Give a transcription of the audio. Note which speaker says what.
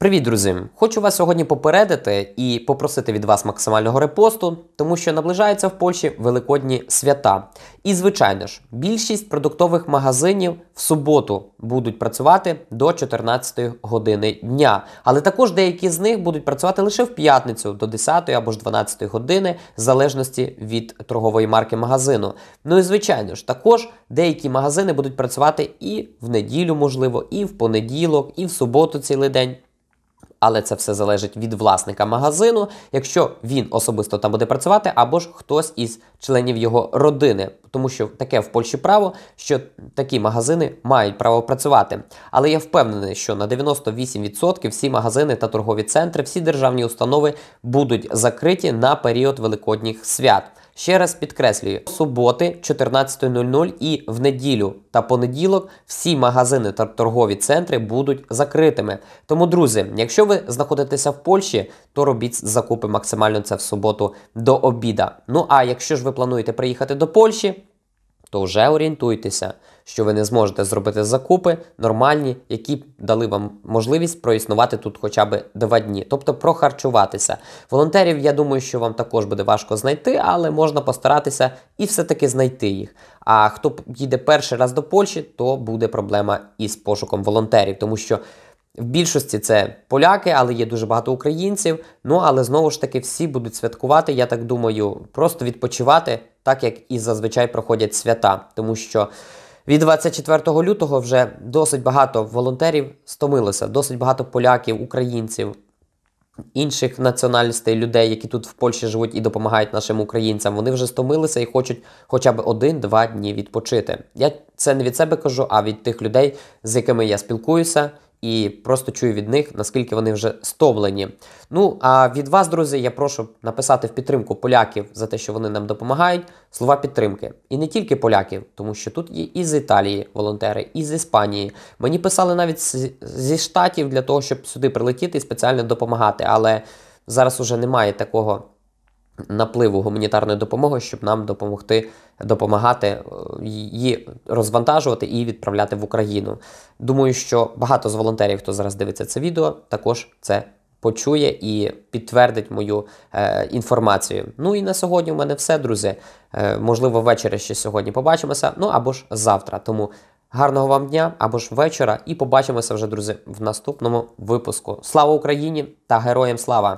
Speaker 1: Привіт, друзі! Хочу вас сьогодні попередити і попросити від вас максимального репосту, тому що наближаються в Польщі великодні свята. І, звичайно ж, більшість продуктових магазинів в суботу будуть працювати до 14 години дня. Але також деякі з них будуть працювати лише в п'ятницю до 10 або ж 12 години, в залежності від торгової марки магазину. Ну і звичайно ж, також деякі магазини будуть працювати і в неділю, можливо, і в понеділок, і в суботу цілий день. Але це все залежить від власника магазину, якщо він особисто там буде працювати, або ж хтось із членів його родини, тому що таке в Польщі право, що такі магазини мають право працювати. Але я впевнений, що на 98% всі магазини та торгові центри, всі державні установи будуть закриті на період великодніх свят. Ще раз підкреслюю, суботи 14.00 і в неділю та понеділок всі магазини та торгові центри будуть закритими. Тому, друзі, якщо ви знаходитеся в Польщі, то робіть закупи максимально це в суботу до обіда. Ну а якщо ж ви плануєте приїхати до Польщі, то вже орієнтуйтеся, що ви не зможете зробити закупи нормальні, які дали вам можливість проіснувати тут хоча б два дні, тобто прохарчуватися. Волонтерів, я думаю, що вам також буде важко знайти, але можна постаратися і все-таки знайти їх. А хто їде перший раз до Польщі, то буде проблема із пошуком волонтерів, тому що. В більшості це поляки, але є дуже багато українців. Ну але знову ж таки всі будуть святкувати, я так думаю, просто відпочивати так як і зазвичай проходять свята, тому що від 24 лютого вже досить багато волонтерів стомилося, досить багато поляків, українців, інших національностей, людей, які тут в Польщі живуть і допомагають нашим українцям. Вони вже стомилися і хочуть хоча б один-два дні відпочити. Я це не від себе кажу, а від тих людей, з якими я спілкуюся і просто чую від них, наскільки вони вже стомлені. Ну а від вас, друзі, я прошу написати в підтримку поляків за те, що вони нам допомагають. Слова підтримки. І не тільки поляків, тому що тут є і з Італії волонтери, і з Іспанії. Мені писали навіть зі штатів для того, щоб сюди прилетіти і спеціально допомагати. Але зараз уже немає такого напливу гуманітарної допомоги, щоб нам допомогти допомагати е, її розвантажувати і відправляти в Україну. Думаю, що багато з волонтерів, хто зараз дивиться це відео, також це. Почує і підтвердить мою е, інформацію. Ну і на сьогодні у мене все, друзі. Е, можливо, ввечері ще сьогодні побачимося. Ну або ж завтра. Тому гарного вам дня або ж вечора. І побачимося вже, друзі, в наступному випуску. Слава Україні та героям слава!